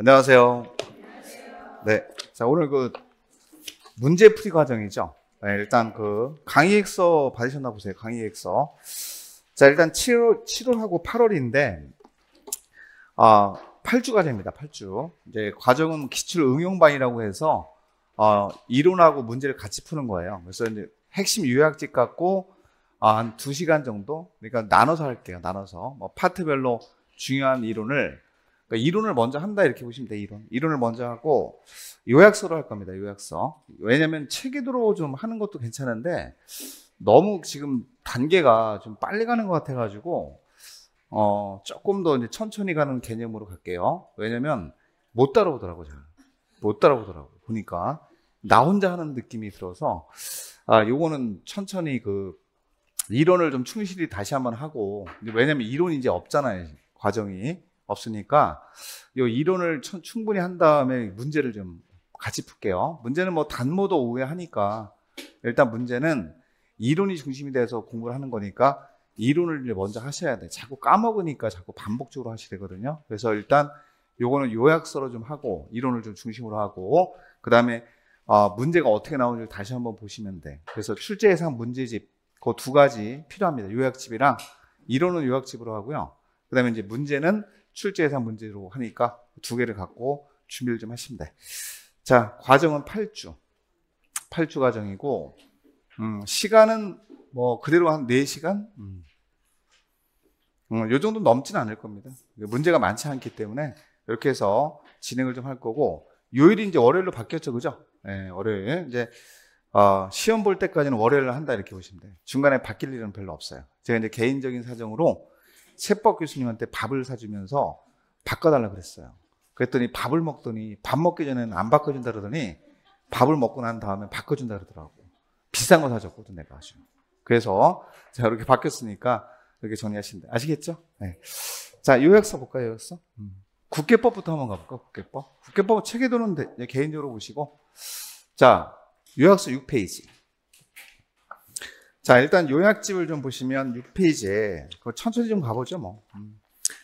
안녕하세요. 네. 자, 오늘 그 문제풀이 과정이죠. 네, 일단 그 강의액서 받으셨나 보세요. 강의액서. 자, 일단 7월, 7월하고 8월인데, 아, 8주 과제니다 8주. 이제 과정은 기출 응용반이라고 해서, 어, 이론하고 문제를 같이 푸는 거예요. 그래서 이제 핵심 요약집 갖고, 아, 한 2시간 정도? 그러니까 나눠서 할게요. 나눠서. 뭐 파트별로 중요한 이론을 그러니까 이론을 먼저 한다 이렇게 보시면 돼 이론. 이론을 먼저 하고 요약서로 할 겁니다. 요약서. 왜냐면 체계도로 좀 하는 것도 괜찮은데 너무 지금 단계가 좀 빨리 가는 것 같아가지고 어 조금 더 이제 천천히 가는 개념으로 갈게요. 왜냐면 못 따라오더라고 잘. 못 따라오더라고 보니까 나 혼자 하는 느낌이 들어서 아 요거는 천천히 그 이론을 좀 충실히 다시 한번 하고 왜냐면 이론이 이제 없잖아요 과정이 없으니까 이 이론을 충분히 한 다음에 문제를 좀 같이 풀게요. 문제는 뭐 단모도 우회하니까 일단 문제는 이론이 중심이 돼서 공부를 하는 거니까 이론을 먼저 하셔야 돼. 자꾸 까먹으니까 자꾸 반복적으로 하시 되거든요. 그래서 일단 요거는 요약서로 좀 하고 이론을 좀 중심으로 하고 그 다음에 어 문제가 어떻게 나오는지 다시 한번 보시면 돼. 그래서 출제 예상 문제집 그 두 가지 필요합니다. 요약집이랑 이론은 요약집으로 하고요. 그 다음에 이제 문제는 출제 예산 문제로 하니까 두 개를 갖고 준비를 좀 하시면 돼. 자, 과정은 8주. 8주 과정이고, 음, 시간은 뭐 그대로 한 4시간? 음, 음, 요 정도 넘지는 않을 겁니다. 문제가 많지 않기 때문에 이렇게 해서 진행을 좀 할 거고, 요일이 이제 월요일로 바뀌었죠, 그죠? 네, 월요일. 이제, 어, 시험 볼 때까지는 월요일로 한다 이렇게 보시면 돼요. 중간에 바뀔 일은 별로 없어요. 제가 이제 개인적인 사정으로 세법 교수님한테 밥을 사주면서 바꿔달라 그랬어요. 그랬더니 밥을 먹더니 밥 먹기 전에는 안 바꿔준다 그러더니 밥을 먹고 난 다음에 바꿔준다 그러더라고. 비싼 거 사줬거든 내가 아주. 그래서 제가 이렇게 바뀌었으니까 이렇게 정리하신다 아시겠죠? 네. 자 요약서 볼까요 요약서? 음. 국회법부터 한번 가볼까 국회법? 국회법은 책에 도는 개인적으로 보시고 자 요약서 6페이지. 자, 일단 요약집을 좀 보시면 6페이지에 천천히 좀 가보죠, 뭐. 음.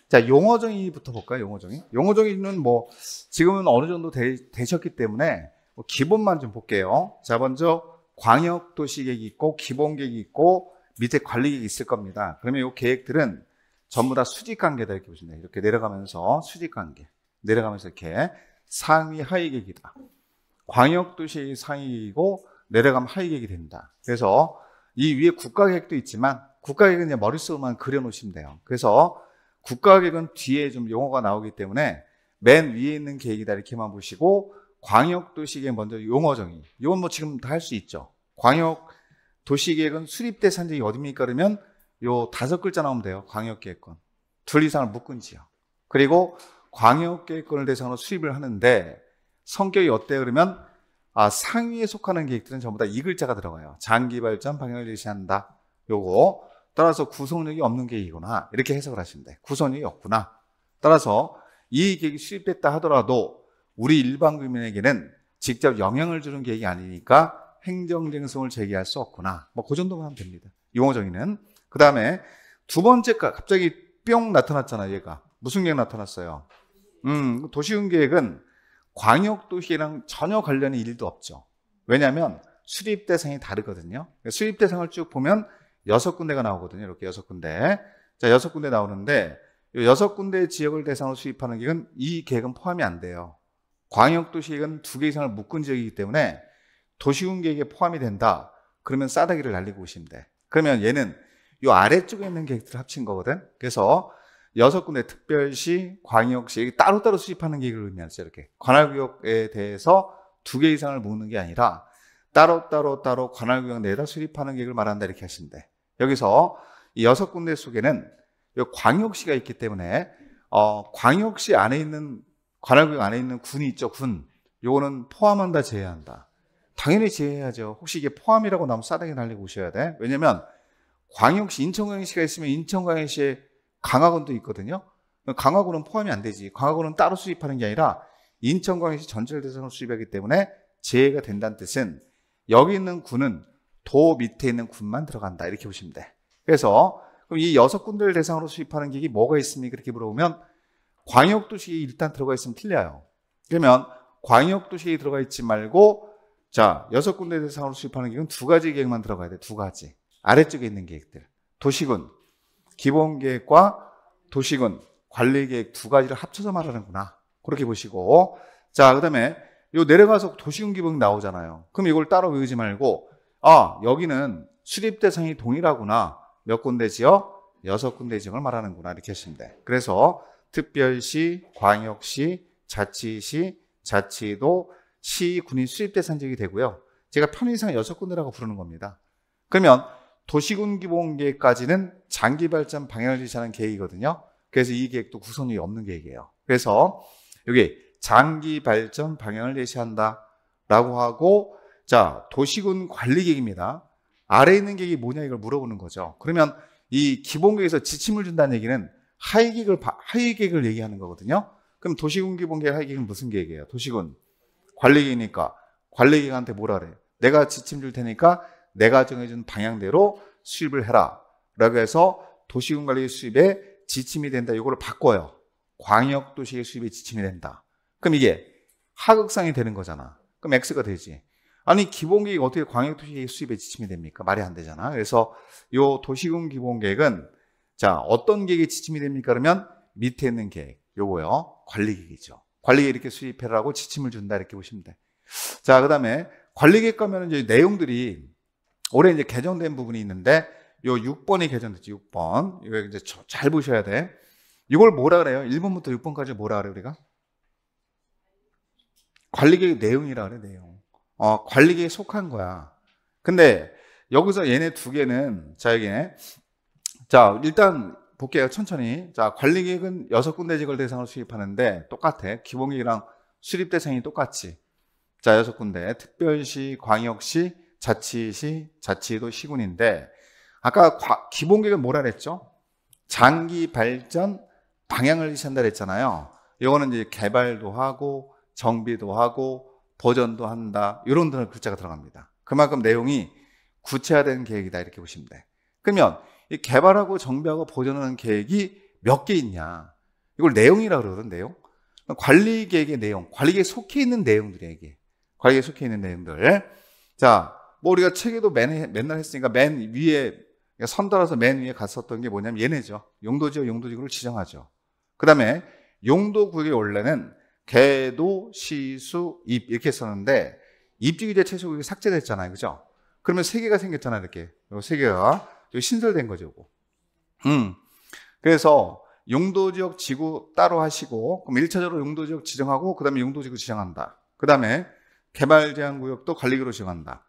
자, 용어 정의부터 볼까요? 용어 정의. 용어 정의는 뭐 지금은 어느 정도 되, 셨기 때문에 뭐 기본만 좀 볼게요. 자, 먼저 광역 도시 계획이 있고 기본 계획이 있고 밑에 관리 계획이 있을 겁니다. 그러면 이 계획들은 전부 다 수직 관계다 이렇게 보시면 돼요. 이렇게 내려가면서 수직 관계. 내려가면서 이렇게 상위 하위 계획이다. 광역 도시 상위이고 내려가면 하위 계획이 된다. 그래서 이 위에 국가 계획도 있지만 국가 계획은 그냥 머릿속만 그려놓으시면 돼요. 그래서 국가 계획은 뒤에 좀 용어가 나오기 때문에 맨 위에 있는 계획이다 이렇게만 보시고 광역도시계획 먼저 용어 정의. 이건 뭐 지금 다 할 수 있죠. 광역 도시계획은 수립대 산지 어디입니까? 그러면 요 다섯 글자 나오면 돼요. 광역계획권. 둘 이상을 묶은 지역. 그리고 광역계획권을 대상으로 수립을 하는데 성격이 어때요? 그러면 아, 상위에 속하는 계획들은 전부 다 이 글자가 들어가요. 장기 발전 방향을 제시한다. 요거. 따라서 구속력이 없는 계획이구나. 이렇게 해석을 하시면 돼. 구속력이 없구나. 따라서 이 계획이 실패했다 하더라도 우리 일반 국민에게는 직접 영향을 주는 계획이 아니니까 행정쟁송을 제기할 수 없구나. 뭐 그 정도만 하면 됩니다. 용어 정의는. 그 다음에 두 번째 가 갑자기 뿅 나타났잖아 얘가. 무슨 계획 나타났어요? 음, 도시군 계획은 광역도시랑 전혀 관련이 일도 없죠. 왜냐하면 수립 대상이 다르거든요. 그러니까 수립 대상을 쭉 보면 여섯 군데가 나오거든요. 이렇게 여섯 군데. 자, 여섯 군데 나오는데 여섯 군데 지역을 대상으로 수립하는 계획은 이 계획은 포함이 안 돼요. 광역도시 계획은 두 개 이상을 묶은 지역이기 때문에 도시군 계획에 포함이 된다. 그러면 싸다기를 날리고 오시면 돼. 그러면 얘는 이 아래쪽에 있는 계획들을 합친 거거든. 그래서 여섯 군데 특별시, 광역시 따로따로 수집하는 계획을 의미하죠. 이렇게 관할구역에 대해서 두 개 이상을 묶는게 아니라 따로따로 따로 관할구역 내다 수립하는 계획을 말한다 이렇게 하시는데 여기서 이 여섯 군데 속에는 광역시가 있기 때문에 어, 광역시 안에 있는 관할구역 안에 있는 군이 있죠 군 요거는 포함한다 제외한다 당연히 제외해야죠 혹시 이게 포함이라고 나면 싸대기 날리고 오셔야 돼 왜냐면 광역시 인천광역시가 있으면 인천광역시에 강화군도 있거든요. 강화군은 포함이 안 되지. 강화군은 따로 수입하는 게 아니라 인천광역시 전체를 대상으로 수입하기 때문에 제외가 된다는 뜻은 여기 있는 군은 도 밑에 있는 군만 들어간다. 이렇게 보시면 돼. 그래서 그럼 이 여섯 군데를 대상으로 수입하는 기이 뭐가 있습니까? 이렇게 물어보면 광역도시에 일단 들어가 있으면 틀려요. 그러면 광역도시에 들어가 있지 말고 자 여섯 군데 대상으로 수입하는 계획은두 가지 계획만 들어가야 돼. 두 가지. 아래쪽에 있는 계획들. 도시군, 기본 계획과 도시군 관리 계획 두 가지를 합쳐서 말하는구나. 그렇게 보시고 자, 그다음에 요 내려가서 도시군 기본 나오잖아요. 그럼 이걸 따로 외우지 말고 아, 여기는 수립 대상이 동일하구나. 몇 군데 지역? 여섯 군데 지역을 말하는구나. 이렇게 하시면 돼. 그래서 특별시, 광역시, 자치시, 자치도, 시, 군인 수립 대상 지역이 되고요. 제가 편의상 여섯 군데라고 부르는 겁니다. 그러면 도시군기본 계획까지는 장기 발전 방향을 제시하는 계획이거든요. 그래서 이 계획도 구성이 없는 계획이에요. 그래서 여기 장기 발전 방향을 제시한다라고 하고 자 도시군 관리 계획입니다. 아래에 있는 계획이 뭐냐 이걸 물어보는 거죠. 그러면 이 기본 계획에서 지침을 준다는 얘기는 하위 계획을 하위 계획을 얘기하는 거거든요. 그럼 도시군 기본 계획 하위 계획은 무슨 계획이에요? 도시군 관리 계획이니까 관리 계획한테 뭐라 그래? 내가 지침 줄 테니까 내가 정해준 방향대로 수입을 해라. 라고 해서 도시군 관리 수입에 지침이 된다. 이거를 바꿔요. 광역도시의 수입에 지침이 된다. 그럼 이게 하극상이 되는 거잖아. 그럼 X가 되지. 아니, 기본계획 어떻게 광역도시의 수입에 지침이 됩니까? 말이 안 되잖아. 그래서 이 도시군 기본계획은 자, 어떤 계획에 지침이 됩니까? 그러면 밑에 있는 계획, 요거요. 관리계획이죠. 관리계획 이렇게 수입해라고 지침을 준다. 이렇게 보시면 돼. 자, 그 다음에 관리계획 가면 은 이제 내용들이 올해 이제 개정된 부분이 있는데 요 6번이 개정됐지 6번 이거 이제 잘 보셔야 돼 이걸 뭐라 그래요? 1번부터 6번까지 뭐라 그래 우리가? 관리계획 내용이라 그래 내용 어, 관리계획 속한 거야 근데 여기서 얘네 두 개는 자여기에자 일단 볼게요 천천히 자 관리계획은 여섯 군데 직을 대상으로 수립하는데 똑같아 기본계획이랑 수립 대상이 똑같이 자 여섯 군데 특별시 광역시 자치시, 자치도 시군인데 아까 기본 계획을 뭐라 그랬죠? 장기 발전 방향을 제시한다 했잖아요. 이거는 이제 개발도 하고 정비도 하고 보전도 한다. 이런 등의 글자가 들어갑니다. 그만큼 내용이 구체화된 계획이다 이렇게 보시면 돼. 그러면 이 개발하고 정비하고 보전하는 계획이 몇 개 있냐? 이걸 내용이라 그러거 내용. 관리 계획의 내용, 관리 계획에 속해 있는 내용들에게 관리 계획에 속해 있는 내용들. 자, 뭐 우리가 책에도 맨, 맨날 했으니까 맨 위에 그러니까 선 따라서 맨 위에 갔었던 게 뭐냐면 얘네죠. 용도지역 용도지구를 지정하죠. 그 다음에 용도구역이 원래는 개도, 시수, 입 이렇게 했었는데 입지규제 최소구역이 삭제됐잖아요. 그죠? 그러면 세 개가 생겼잖아요. 이렇게. 세 개가 신설된 거죠. 요거. 음. 그래서 용도지역 지구 따로 하시고 그럼 1차적으로 용도지역 지정하고 그 다음에 용도지구 지정한다. 그 다음에 개발제한구역도 관리기로 지정한다.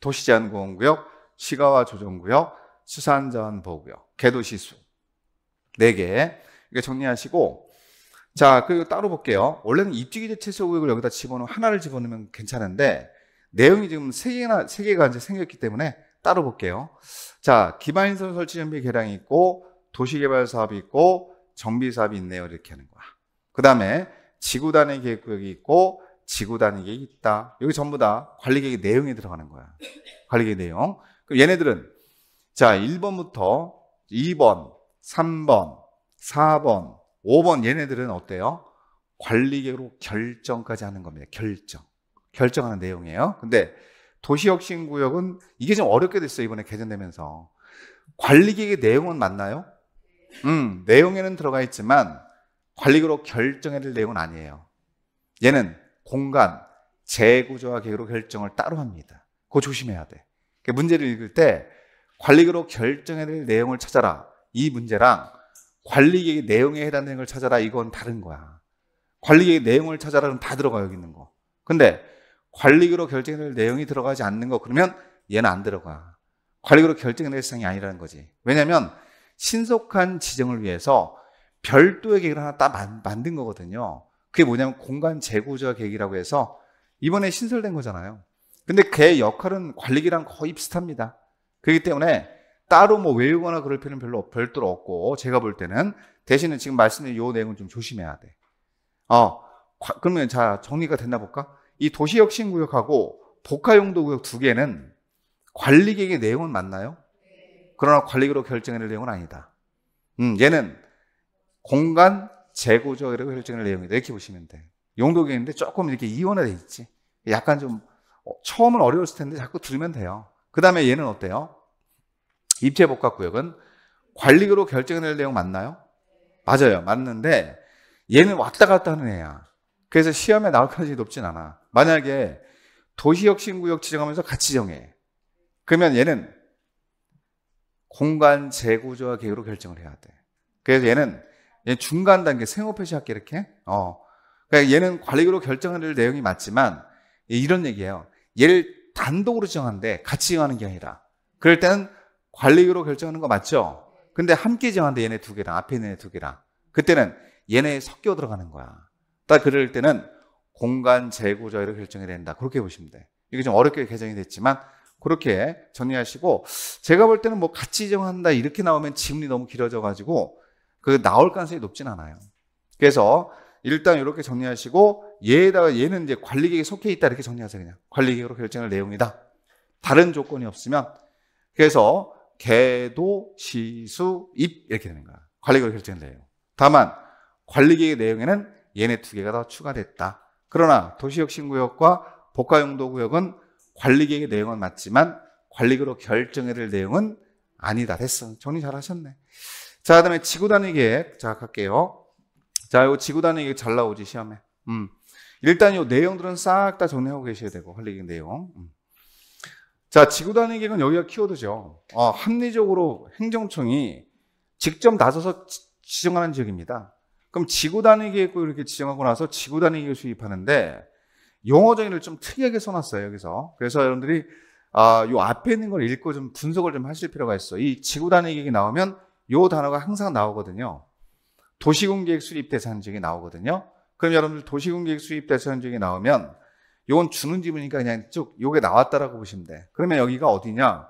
도시제한공원구역 시가와 조정구역, 수산자원보호구역, 개도시수. 네 개. 이게 정리하시고, 자, 그리고 따로 볼게요. 원래는 입지기재 최소 구역을 여기다 집어넣으면 하나를 집어넣으면 괜찮은데, 내용이 지금 세 개나, 세 개가 이제 생겼기 때문에 따로 볼게요. 자, 기반인선 설치 준비 계량이 있고, 도시개발 사업이 있고, 정비 사업이 있네요. 이렇게 하는 거야. 그 다음에 지구단위 계획구역이 있고, 지구 단위계 있다. 여기 전부 다 관리 계획 내용에 들어가는 거야. 관리 계획 내용. 그럼 얘네들은 자, 1번부터 2번, 3번, 4번, 5번 얘네들은 어때요? 관리 계획으로 결정까지 하는 겁니다. 결정. 결정하는 내용이에요. 근데 도시혁신구역은 이게 좀 어렵게 됐어요. 이번에 개정되면서. 관리계획의 내용은 맞나요? 음, 내용에는 들어가 있지만 관리계로 획으 결정해야 될 내용은 아니에요. 얘는 공간, 재구조화 계획으로 결정을 따로 합니다. 그거 조심해야 돼. 그러니까 문제를 읽을 때 관리계로 결정해야 될 내용을 찾아라. 이 문제랑 관리계획 내용에 해당되는 걸 찾아라. 이건 다른 거야. 관리계획 내용을 찾아라는 다 들어가 여기 있는 거. 근데 관리계로 결정해야 될 내용이 들어가지 않는 거 그러면 얘는 안 들어가. 관리계로 결정해야 될 사항이 아니라는 거지. 왜냐하면 신속한 지정을 위해서 별도의 계획을 하나 딱 만든 거거든요. 그게 뭐냐면 공간 재구조 계획이라고 해서 이번에 신설된 거잖아요. 근데 걔 역할은 관리기랑 거의 비슷합니다. 그렇기 때문에 따로 뭐 외우거나 그럴 필요는 별로 별도로 없고 제가 볼 때는 대신에 지금 말씀드린 요 내용은 좀 조심해야 돼. 어, 그러면 자 정리가 됐나 볼까? 이 도시혁신구역하고 복합용도구역 두 개는 관리계획의 내용은 맞나요? 그러나 관리계로 결정해낼 내용은 아니다. 음, 얘는 공간 재고적이라고 혈증을 내용이다. 이렇게 보시면 돼요. 용도에 인는데 조금 이렇게 이온화돼 있지. 약간 좀 어, 처음은 어려웠을 텐데 자꾸 들으면 돼요. 그 다음에 얘는 어때요? 입체복합구역은 관리로 결정해낼 내용 맞나요? 맞아요. 맞는데 얘는 왔다 갔다 하는 애야. 그래서 시험에 나올 가능성이 높진 않아. 만약에 도시혁신구역 지정하면서 같이 정해. 그러면 얘는 공간 재구조와 계획으로 결정을 해야 돼. 그래서 얘는 중간 단계 생업회시학계 이렇게. 어. 그러니까 얘는 관리기로 결정할 내용이 맞지만 이런 얘기예요. 얘를 단독으로 정한데 같이 정하는 게 아니라. 그럴 때는 관리기로 결정하는 거 맞죠? 근데 함께 정한데 얘네 두 개랑 앞에 있는 애 두 개랑. 그때는 얘네 섞여 들어가는 거야. 딱 그럴 때는 공간 재구조를 결정해야 된다. 그렇게 보시면 돼. 이게 좀 어렵게 개정이 됐지만 그렇게 정리하시고 제가 볼 때는 뭐 같이 정한다 이렇게 나오면 지문이 너무 길어져 가지고 그 나올 가능성이 높진 않아요. 그래서 일단 이렇게 정리하시고 얘에다가 얘는 이제 관리계획에 속해 있다 이렇게 정리하세요 그냥 관리계획으로 결정할 내용이다. 다른 조건이 없으면 그래서 개도 시수 입 이렇게 되는 거야. 관리계획으로 결정할 내용. 다만 관리계획 내용에는 얘네 두 개가 더 추가됐다. 그러나 도시혁신구역과 복합용도구역은 관리계획의 내용은 맞지만 관리계로 결정해야 될 내용은 아니다. 됐어. 정리 잘 하셨네. 자, 그 다음에 지구 단위 계획. 자, 갈게요. 자, 요 지구 단위 계획 잘 나오지, 시험에. 음. 일단 요 내용들은 싹 다 정리하고 계셔야 되고, 할얘기 내용. 음. 자, 지구 단위 계획은 여기가 키워드죠. 어, 합리적으로 행정청이 직접 나서서 지정하는 지역입니다. 그럼 지구 단위 계획을 이렇게 지정하고 나서 지구 단위 계획을 수입하는데 용어 정의를 좀 특이하게 써놨어요, 여기서. 그래서 여러분들이, 아, 요 앞에 있는 걸 읽고 좀 분석을 좀 하실 필요가 있어. 이 지구 단위 계획이 나오면 요 단어가 항상 나오거든요. 도시군계획 수립 대상 지역이 나오거든요. 그럼 여러분들 도시군계획 수립 대상 지역이 나오면 요건 주는 지문이니까 그냥 쭉 요게 나왔다라고 보시면 돼. 그러면 여기가 어디냐?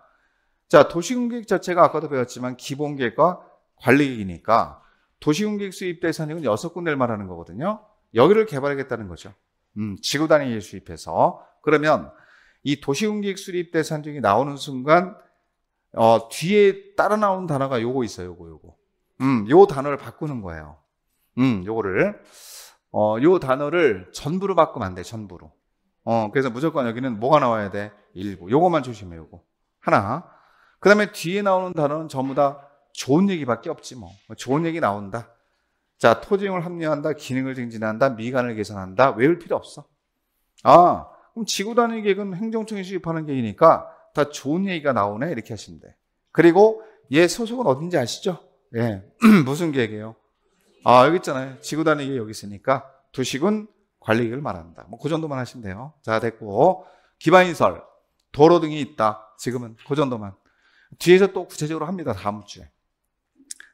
자, 도시군계획 자체가 아까도 배웠지만 기본계획과 관리계획이니까 도시군계획 수립 대상은 여섯 군데를 말하는 거거든요. 여기를 개발하겠다는 거죠. 음, 지구 단위에 수입해서 그러면 이 도시군계획 수립 대상이 나오는 순간 어, 뒤에 따라 나온 단어가 요거 있어요. 요거 요거. 음, 요 단어를 바꾸는 거예요. 음, 요거를 어, 요 단어를 전부로 바꾸면 안 돼. 전부로. 어, 그래서 무조건 여기는 뭐가 나와야 돼? 일부. 요것만 조심해 요거. 하나. 그다음에 뒤에 나오는 단어는 전부 다 좋은 얘기밖에 없지 뭐. 뭐 좋은 얘기 나온다. 자, 토징을 합리화한다, 기능을 증진한다, 미간을 개선한다. 외울 필요 없어. 아, 그럼 지구단위 계획은 행정청이 수립하는 계획이니까 다 좋은 얘기가 나오네 이렇게 하신대 그리고 얘 소속은 어딘지 아시죠? 예. 무슨 계획이에요? 아, 여기 있잖아요. 지구단위계 여기 있으니까 두식은 관리계획을 말한다. 뭐그 정도만 하시면 돼요. 자, 됐고. 기반인설, 도로 등이 있다. 지금은 그 정도만. 뒤에서 또 구체적으로 합니다. 다음 주에.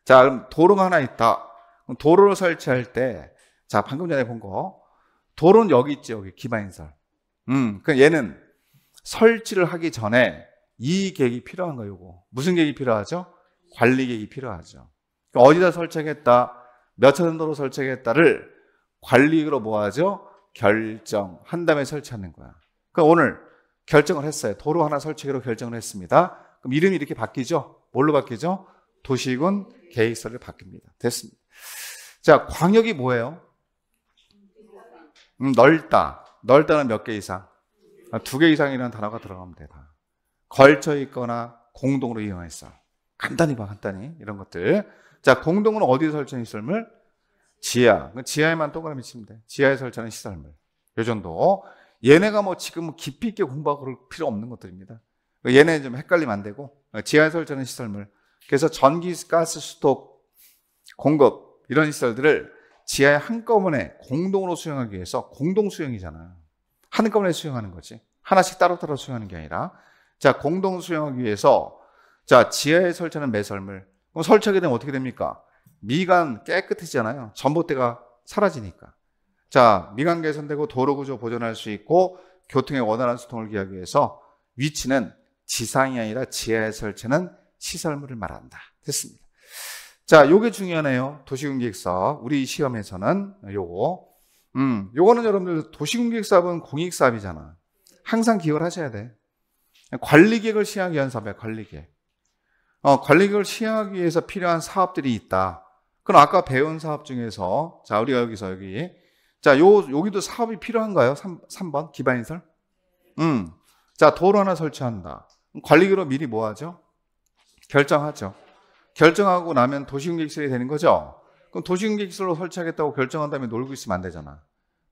자, 그럼 도로가 하나 있다. 그럼 도로를 설치할 때, 자, 방금 전에 본 거. 도로는 여기 있지, 여기. 기반인설. 음, 그 얘는 설치를 하기 전에 이 계획이 필요한 거예요, 이거. 무슨 계획이 필요하죠? 관리 계획이 필요하죠. 그러니까 어디다 설치하겠다몇차선도로 설정했다를 관리로 뭐하죠? 결정한 다음에 설치하는 거야. 그러니까 오늘 결정을 했어요. 도로 하나 설치기로 결정을 했습니다. 그럼 이름이 이렇게 바뀌죠? 뭘로 바뀌죠? 도시군 계획서를 바뀝니다. 됐습니다. 자, 광역이 뭐예요? 음, 넓다. 넓다는 몇 개 이상? 아, 두개 이상이라는 단어가 들어가면 돼, 다. 걸쳐 있거나 공동으로 이용한 썰. 간단히 봐, 간단히. 이런 것들. 자, 공동은 어디에 설치한 시설물? 지하. 그 지하에만 동그라미 치면 돼. 지하에 설치하는 시설물. 요 정도. 얘네가 뭐 지금 뭐 깊이 있게 공부하고 그럴 필요 없는 것들입니다. 그 얘네 좀 헷갈리면 안 되고, 어, 지하에 설치하는 시설물. 그래서 전기, 가스, 수독, 공급, 이런 시설들을 지하에 한꺼번에 공동으로 수용하기 위해서 공동 수용이잖아. 한꺼번에 수용하는 거지. 하나씩 따로따로 수용하는 게 아니라 자, 공동 수용하기 위해서 자, 지하에 설치하는 매설물. 그럼 설치하게 되면 어떻게 됩니까? 미관 깨끗해지잖아요. 전봇대가 사라지니까. 자, 미관 개선되고 도로 구조 보존할 수 있고 교통의 원활한 소통을 기하기 위해서 위치는 지상이 아니라 지하에 설치는 시설물을 말한다. 됐습니다. 자, 요게 중요하네요. 도시공객사 우리 시험에서는 요거 음, 요거는 여러분들 도시공익사업은 공익사업이잖아. 항상 기억을 하셔야 돼. 관리계획을 시행하기 위한 사업이야, 관리계획. 어, 관리계획을 시행하기 위해서 필요한 사업들이 있다. 그럼 아까 배운 사업 중에서, 자, 우리가 여기서 여기. 자, 요, 여기도 사업이 필요한가요? 3, 3번, 기반인설? 음. 자, 도로 하나 설치한다. 관리계로 미리 뭐 하죠? 결정하죠. 결정하고 나면 도시공객실이 되는 거죠? 그럼 도시공계기술로 설치하겠다고 결정한 다음에 놀고 있으면 안 되잖아.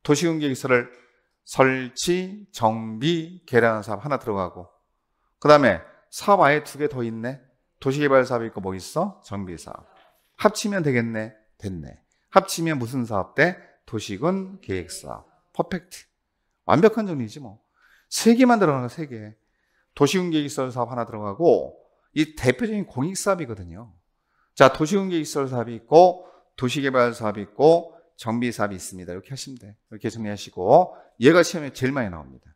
도시공계기술을 설치, 정비, 계량 사업 하나 들어가고 그 다음에 사업 아예 두 개 더 있네. 도시개발 사업이 있고 뭐 있어? 정비 사업. 합치면 되겠네. 됐네. 합치면 무슨 사업 때? 도시군 계획 사업. 퍼펙트. 완벽한 정리지 뭐. 세 개만 들어가는 세 개. 도시군 계획시설 사업 하나 들어가고 이 대표적인 공익 사업이거든요. 자, 도시군 계획시설 사업이 있고 도시개발 사업이 있고 정비 사업이 있습니다. 이렇게 하시면 돼. 이렇게 정리하시고 얘가 시험에 제일 많이 나옵니다.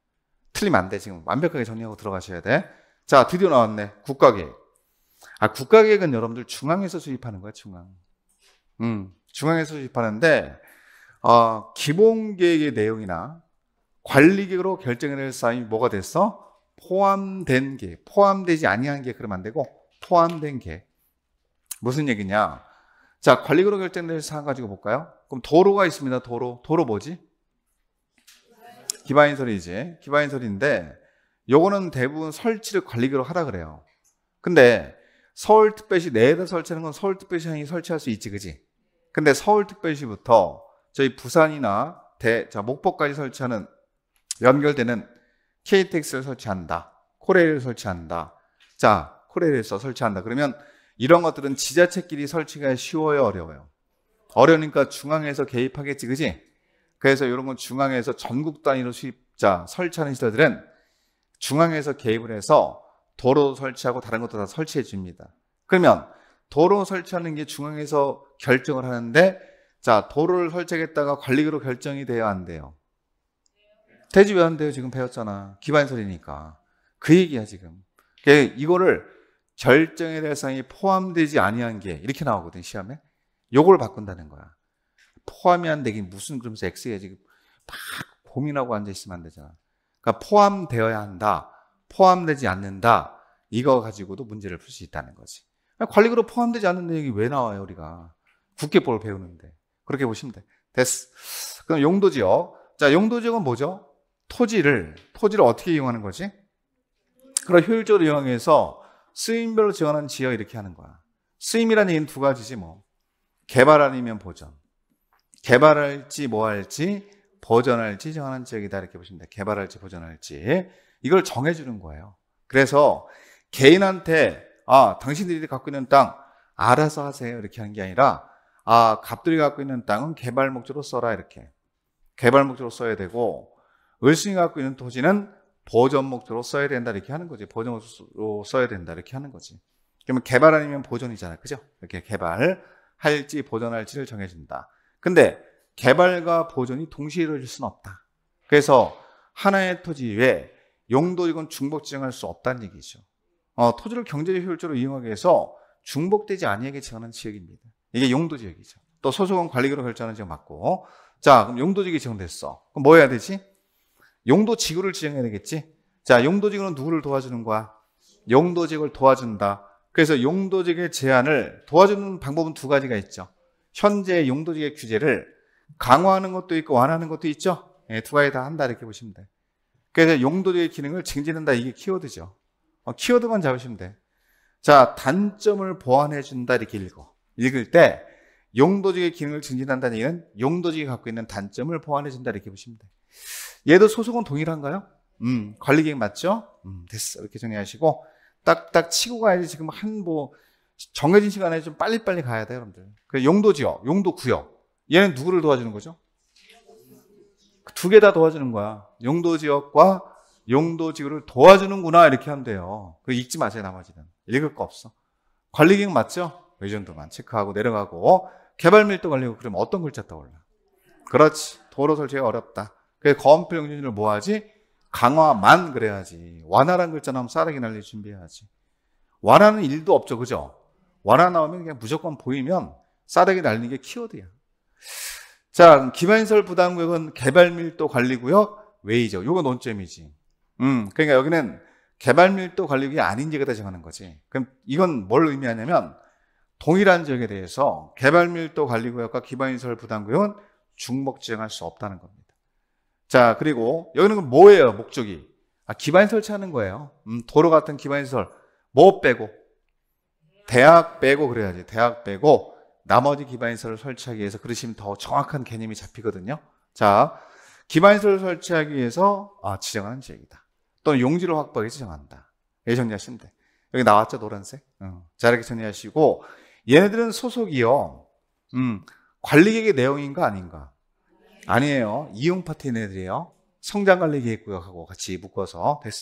틀리면 안 돼. 지금 완벽하게 정리하고 들어가셔야 돼. 자, 드디어 나왔네. 국가계획. 아, 국가계획은 여러분들 중앙에서 수립하는 거야, 중앙. 음, 중앙에서 수립하는데 어, 기본 계획의 내용이나 관리 계획으로 결정해될 사항이 뭐가 됐어? 포함된 게, 포함되지 아니한 게 그러면 안 되고 포함된 게. 무슨 얘기냐? 자, 관리그룹 결정될 사항 가지고 볼까요? 그럼 도로가 있습니다. 도로. 도로 뭐지? 기반인설이지. 기반인설인데 요거는 대부분 설치를 관리기로 하라 그래요. 근데 서울특별시 내에다 설치하는 건 서울특별시장이 설치할 수 있지, 그지? 근데 서울특별시부터 저희 부산이나 대, 자, 목포까지 설치하는 연결되는 KTX를 설치한다. 코레일을 설치한다. 자, 코레일에서 설치한다. 그러면 이런 것들은 지자체끼리 설치가 쉬워요, 어려워요? 어려우니까 중앙에서 개입하겠지, 그지? 그래서 이런 건 중앙에서 전국 단위로 수입자 설치하는 시설들은 중앙에서 개입을 해서 도로 설치하고 다른 것도 다 설치해 줍니다. 그러면 도로 설치하는 게 중앙에서 결정을 하는데 자 도로를 설치하겠다가 관리기로 결정이 돼야 안 돼요? 되지 왜 안 돼요? 지금 배웠잖아. 기반설이니까. 그 얘기야 지금. 이거를 절정의 대상이 포함되지 아니한 게 이렇게 나오거든 시험에. 요걸 바꾼다는 거야. 포함이 안 되긴 무슨 그러면서 X에 지금 막 고민하고 앉아 있으면 안 되잖아. 그러니까 포함되어야 한다. 포함되지 않는다. 이거 가지고도 문제를 풀 수 있다는 거지. 관리그룹 포함되지 않는 얘기 왜 나와요, 우리가? 국계법을 배우는데. 그렇게 보시면 돼. 됐어. 그럼 용도 지역. 자, 용도 지역은 뭐죠? 토지를 토지를 어떻게 이용하는 거지? 그럼 효율적으로 이용해서 쓰임별로 지원하는 지역 이렇게 하는 거야. 쓰임이라는 얘기는 두 가지지 뭐. 개발 아니면 보전. 개발할지 뭐 할지 보전할지 정하는 지역이다 이렇게 보시면 돼. 요 개발할지 보전할지 이걸 정해주는 거예요. 그래서 개인한테 아 당신들이 갖고 있는 땅 알아서 하세요 이렇게 하는 게 아니라 아 갑들이 갖고 있는 땅은 개발 목적으로 써라 이렇게 개발 목적으로 써야 되고 을순이 갖고 있는 토지는 보존 목적으로 써야 된다 이렇게 하는 거지. 보존으로 써야 된다 이렇게 하는 거지. 그러면 개발 아니면 보존이잖아. 그죠? 이렇게 개발할지 보존할지를 정해준다. 근데 개발과 보존이 동시에 이루어질 수는 없다. 그래서 하나의 토지 외 용도 이은 중복 지정할 수 없다는 얘기죠. 어, 토지를 경제적 효율적으로 이용하기 위해서 중복되지 아니하게 지정하는 지역입니다. 이게 용도 지역이죠. 또 소속은 관리기로 결정하는 지역 맞고. 자, 그럼 용도 지역이 지정됐어. 그럼 뭐 해야 되지? 용도 지구를 지정해야 되겠지? 자, 용도 지구는 누구를 도와주는 거야? 용도 지구를 도와준다. 그래서 용도 지구의 제한을 도와주는 방법은 두 가지가 있죠. 현재 용도 지구의 규제를 강화하는 것도 있고 완화하는 것도 있죠. 네, 두 가지 다 한다 이렇게 보시면 돼. 그래서 용도 지구의 기능을 증진한다 이게 키워드죠. 어, 키워드만 잡으시면 돼. 자, 단점을 보완해 준다 이렇게 읽어. 읽을 때 용도지의 구 기능을 증진한다는 얘기는 용도지가 구 갖고 있는 단점을 보완해 준다 이렇게 보시면 돼. 얘도 소속은 동일한가요? 음, 관리 계획 맞죠? 음, 됐어. 이렇게 정리하시고, 딱, 딱 치고 가야지 지금 한 뭐, 정해진 시간에 좀 빨리빨리 가야 돼 여러분들. 그 용도 지역, 용도 구역. 얘는 누구를 도와주는 거죠? 두 개 다 도와주는 거야. 용도 지역과 용도 지구를 도와주는구나, 이렇게 하면 돼요. 그 읽지 마세요, 나머지는. 읽을 거 없어. 관리 계획 맞죠? 의존도만 체크하고 내려가고, 개발 밀도 관리고, 그러면 어떤 글자 떠올라? 그렇지. 도로 설치가 어렵다. 그래서 거음표 영준이를 뭐 하지? 강화만 그래야지. 완화란 글자 나오면 싸라기 날릴 준비해야지. 완화는 일도 없죠. 그죠? 완화 나오면 그냥 무조건 보이면 싸대기 날리는 게 키워드야. 자, 기반시설 부담구역은 개발 밀도 관리구역 외이죠. 요거 논점이지. 음, 그러니까 여기는 개발 밀도 관리구역이 아닌 지가대다 정하는 거지. 그럼 이건 뭘 의미하냐면 동일한 지역에 대해서 개발 밀도 관리구역과 기반시설 부담구역은 중복 지정할 수 없다는 겁니다. 자, 그리고 여기는 뭐예요? 목적이. 아, 기반 설치하는 거예요. 음, 도로 같은 기반 시설. 뭐 빼고? 대학 빼고 그래야지. 대학 빼고 나머지 기반 시설을 설치하기 위해서 그러시면 더 정확한 개념이 잡히거든요. 자, 기반 시설을 설치하기 위해서 아, 지정하는 지역이다. 또는 용지를 확보하기 지정한다. 예, 정리하시면 돼. 여기 나왔죠, 노란색? 어. 자, 이렇게 정리하시고 얘네들은 소속이요. 음, 관리계획의 내용인가 아닌가? 아니에요. 이용 파트너들이에요. 성장 관리 계획구역하고 같이 묶어서 됐습니다.